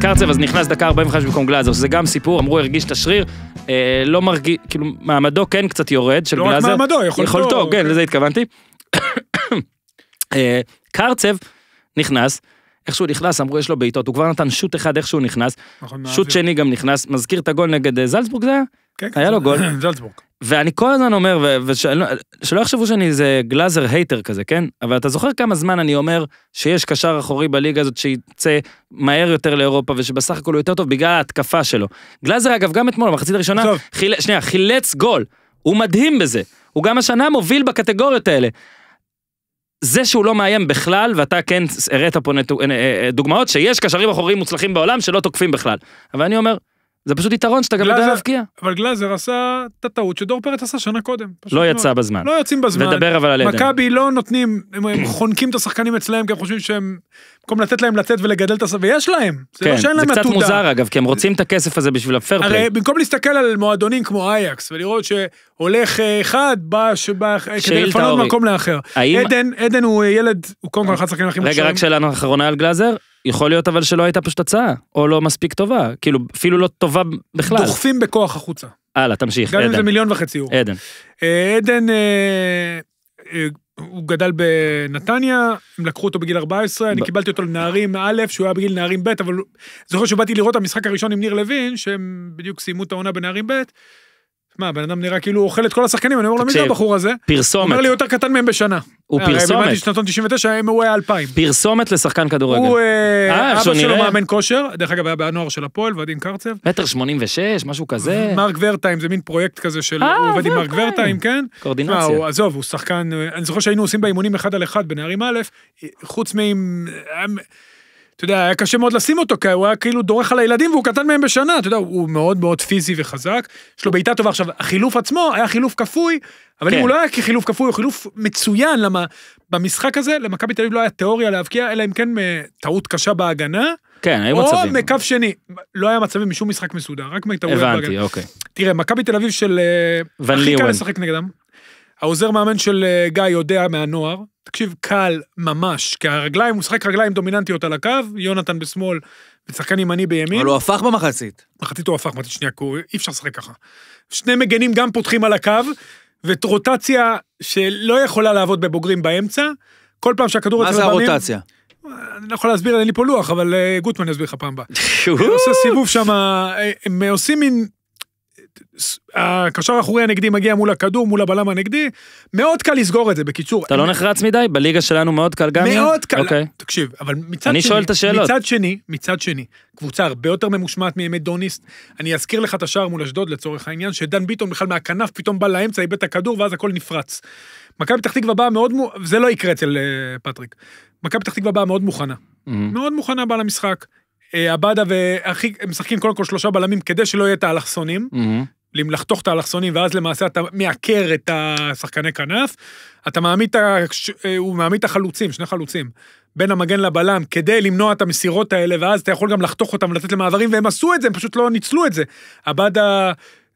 קרצב אז נכנס דקה 45 במקום גלאזר, שזה גם סיפור, אמרו הרגיש את השריר, אה, לא מרגיש, כאילו מעמדו כן קצת יורד של לא גלאזר. לא רק מעמדו, יכולתו. יכולתו, אה, כן, כן, לזה התכוונתי. אה, קרצב נכנס, איכשהו נכנס, אמרו יש לו בעיטות, הוא כבר נתן שוט אחד איכשהו נכנס, נכון, שוט שני גם נכנס, מזכיר את הגול נגד אה, זלצבורג זה היה? כן, כן היה לו גול. זלצבורג. ואני כל הזמן אומר, ושלא לא, יחשבו שאני איזה גלאזר הייטר כזה, כן? אבל אתה זוכר כמה זמן אני אומר שיש קשר אחורי בליגה הזאת שיצא מהר יותר לאירופה, ושבסך הכל הוא יותר טוב בגלל ההתקפה שלו. גלאזר, אגב, גם אתמול, במחצית הראשונה, חיל... שנייה, חילץ גול. הוא מדהים בזה. הוא גם השנה מוביל בקטגוריות האלה. זה שהוא לא מאיים בכלל, ואתה כן הראת פה אה, אה, אה, דוגמאות שיש קשרים אחוריים מוצלחים בעולם שלא תוקפים בכלל. אבל אני אומר, זה פשוט יתרון שאתה גם יודע להבקיע. אבל גלאזר עשה את הטעות שדור פרץ עשה שנה קודם. לא יצא בזמן. לא יוצאים בזמן. נדבר אבל על עדן. מכבי לא נותנים, הם חונקים את השחקנים אצלהם, כי הם חושבים שהם, במקום לתת להם לצאת ולגדל את השחקנים, ויש להם. זה לא כן, לא שאין להם עתודה. זה קצת מוזר אגב, כי הם רוצים את הכסף הזה בשביל הפייר פליי. הרי במקום להסתכל על מועדונים כמו אייקס, ולראות שהולך אה, אחד, בא אה, כדי לפנות מקום לאחר. עדן הוא ילד, הוא קודם כל אחד השחקנים הכי מושלמים. רגע, רק שאלה אחרונה על גלאזר. יכול להיות אבל שלא הייתה פשוט הצעה, או לא מספיק טובה, כאילו אפילו לא טובה בכלל. דוחפים בכוח החוצה. הלאה, תמשיך, גם עדן. גם אם זה מיליון וחצי יורו. עדן. אה, עדן, אה, אה, הוא גדל בנתניה, הם לקחו אותו בגיל 14, אני קיבלתי אותו לנערים א', שהוא היה בגיל נערים ב', אבל זוכר שבאתי לראות את המשחק הראשון עם ניר לוין, שהם בדיוק סיימו את העונה בנערים ב', מה, הבן אדם נראה כאילו הוא אוכל את כל השחקנים, אני אומר לו, מי זה הבחור הזה? פרסומת. הוא אומר לי, יותר קטן מהם בשנה. הוא פרסומת. הרי שנתון 99, הוא היה 2000. פרסומת לשחקן כדורגל. הוא, אה, אה, אבא שלו מאמן כושר, דרך אגב היה בנוער של הפועל, ועדין קרצב. מטר 86, משהו כזה. מרק ורטיים, זה מין פרויקט כזה של אה, עובד עם מרק אוקיי. ורטיים, כן. קורדינציה. עזוב, הוא שחקן, אני זוכר שהיינו עושים באימונים אחד על אחד בנערים א', חוץ מאם... אתה יודע, היה קשה מאוד לשים אותו, כי הוא היה כאילו דורך על הילדים והוא קטן מהם בשנה, אתה יודע, הוא מאוד מאוד פיזי וחזק, יש לו בעיטה טובה. עכשיו, החילוף עצמו היה חילוף כפוי, אבל כן. אם הוא לא היה כחילוף כפוי, הוא חילוף מצוין, למה במשחק הזה, למכבי תל אביב לא היה תיאוריה להבקיע, אלא אם כן אה, טעות קשה בהגנה. כן, היו או מצבים. או מקו שני. לא היה מצבים משום משחק מסודר, רק מטעויות בהגנה. הבנתי, אוקיי. תראה, מכבי תל אביב של... אה, ון ליוון. הכי קל לשחק נגדם. העוזר מאמן של אה, גיא יודע מהנוער, תקשיב, קל ממש, כי הרגליים, הוא משחק רגליים דומיננטיות על הקו, יונתן בשמאל ושחקן ימני בימין. אבל הוא הפך במחצית. מחצית הוא הפך, מחצית שנייה, כי אי אפשר לשחק ככה. שני מגנים גם פותחים על הקו, ורוטציה שלא יכולה לעבוד בבוגרים באמצע. כל פעם שהכדור... מה זה הרוטציה? אה, אני לא יכול להסביר, אין לי פה לוח, אבל אה, גוטמן יסביר לך פעם הבאה. הוא עושה סיבוב שם, הם עושים מין הקשר האחורי הנגדי מגיע מול הכדור, מול הבלם הנגדי, מאוד קל לסגור את זה, בקיצור. אתה לא נחרץ מדי? בליגה שלנו מאוד קל גם? מאוד קל, okay. אוקיי. תקשיב, אבל מצד אני שני, שואל את השאלות. מצד שני, מצד שני, קבוצה הרבה יותר ממושמעת מימי דוניסט, אני אזכיר לך את השער מול אשדוד לצורך העניין, שדן ביטון בכלל מהכנף פתאום בא לאמצע, איבד את הכדור ואז הכל נפרץ. מכבי פתח תקווה באה מאוד, זה לא יקרה אצל אה, פטריק. מכבי פתח תקווה באה מאוד מוכנה. Mm-hmm. מאוד מוכנה באה למשחק. אה, עבדה והכי, הם משחקים קודם כל שלושה בלמים כדי שלא יהיה את האלכסונים. לחתוך את האלכסונים, ואז למעשה אתה מעקר את השחקני כנף. אתה מעמיד, אה, הוא מעמיד את החלוצים, שני חלוצים, בין המגן לבלם, כדי למנוע את המסירות האלה, ואז אתה יכול גם לחתוך אותם ולתת למעברים, והם עשו את זה, הם פשוט לא ניצלו את זה. עבדה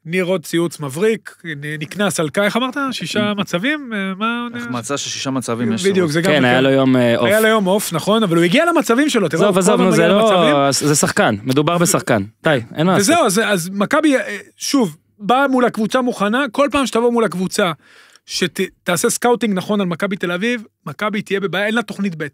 ניר עוד ציוץ מבריק, נקנס על כך, איך אמרת? שישה אה, מצבים? אה, מה... איך מצא ששישה מצבים יש. לו? בדיוק, זה גם... כן, היה לו יום אוף. אה, היה לו יום אוף, נכון, אבל הוא הגיע למצבים שלו, תראו, הוא כל הזמן מגיע לא- למצבים. זה שחקן, מדובר בשחקן. די, אין מה לעשות. וזהו, אז מכבי, שוב, באה מול הקבוצה מוכנה, כל פעם שתבוא מול הקבוצה, שתעשה סקאוטינג נכון על מכבי תל אביב, מכבי תהיה בבעיה, אין לה תוכנית ב'.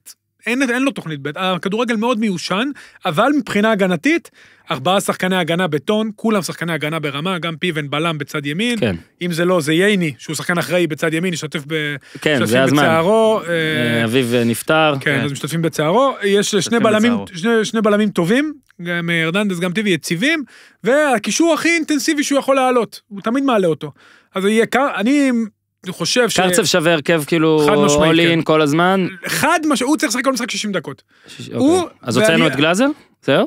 אין, אין לו תוכנית ב', הכדורגל מאוד מיושן, אבל מבחינה הגנתית, ארבעה שחקני הגנה בטון, כולם שחקני הגנה ברמה, גם פיבן בלם בצד ימין, כן. אם זה לא, זה ייני, שהוא שחקן אחראי בצד ימין, השתתף ב... כן, זה הזמן. בצערו, אה... אה אביו אה, נפטר. כן, כן, אז משתתפים בצערו, יש שני בלמים, שני, שני בלמים טובים, גם הרננדס, גם טיבי יציבים, והקישור הכי אינטנסיבי שהוא יכול להעלות, הוא תמיד מעלה אותו. אז יהיה קר, אני אני חושב ש... קרצב שווה הרכב כאילו אול אין כן. כל הזמן. חד משמעית, הוא צריך לשחק כל משחק 60 דקות. הוא... אוקיי. אז הוצאנו את גלאזר? זהו?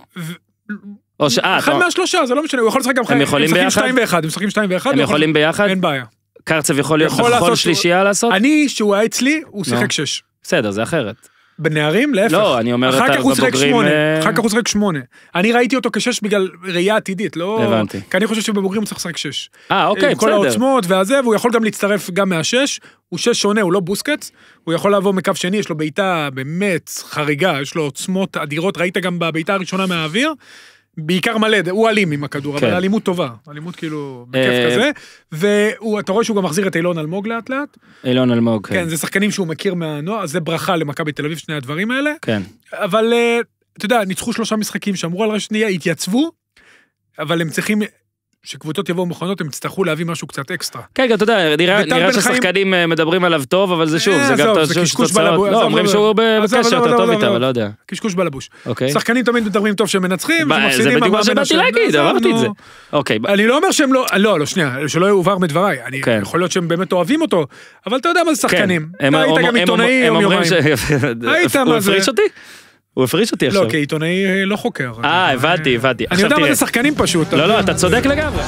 או ש... אה, אחד מהשלושה, זה לא משנה, הוא יכול לשחק גם חלק. הם יכולים ביחד? הם משחקים 2 ו-1, הם משחקים 2 ו-1. הם לא יכולים ביחד? אין בעיה. קרצב יכול להיות בכל שלישייה לעשות? אני, שהוא היה אצלי, הוא שיחק 6. בסדר, זה אחרת. בנערים? להפך. לא, אני אומר אחר כך הוא שחק שמונה, אה, אחר כך הוא שחק שמונה. אני ראיתי אותו כשש בגלל ראייה עתידית, לא... הבנתי. כי אני חושב שבבוגרים הוא צריך לשחק שש. אה, אה אוקיי, בסדר. עם כל העוצמות והזה, והוא יכול גם להצטרף גם מהשש. הוא שש שונה, הוא לא בוסקץ, הוא יכול לעבור מקו שני, יש לו בעיטה באמת חריגה, יש לו עוצמות אדירות, ראית גם בבעיטה הראשונה מהאוויר. בעיקר מלא, הוא אלים עם הכדור, כן. אבל אלימות טובה, אלימות כאילו בכיף אה, כזה, ואתה רואה שהוא גם מחזיר את אילון אלמוג לאט לאט. אילון אלמוג, כן. כן, זה שחקנים שהוא מכיר מהנוער, זה ברכה למכבי תל אביב, שני הדברים האלה. כן. אבל אה, אתה יודע, ניצחו שלושה משחקים, שמרו על רשת שנייה, התייצבו, אבל הם צריכים שקבוצות יבואו מוכנות, הם יצטרכו להביא משהו קצת אקסטרה. כן, גם אתה יודע, נראה, נראה ששחקנים חיים... אה, מדברים עליו טוב, אבל זה אה, שוב, אה, זה זה גם תוצאות. לא, אומרים שהוא בקשר יותר טוב איתם, אבל לא יודע. קשקוש בלבוש. אוקיי. שחקנים תמיד מדברים טוב שהם מנצחים, זה בדיוק מה שבאתי להגיד, אמרתי את לא- זה. אוקיי. אני לא אומר שהם לא, לא, לא, שנייה, שלא יובהר מדבריי. כן. יכול להיות שהם באמת אוהבים אותו, אבל אתה יודע מה זה כן. שחקנים. היית גם עיתונאי יום יומיים. היית מה זה. הוא הפריש אותי? הוא הפריש אותי לא, עכשיו. לא, כעיתונאי אה, לא חוקר. אה, הבנתי, הבנתי. אני יודע מה זה שחקנים פשוט. לא, לא, אתה צודק לגמרי.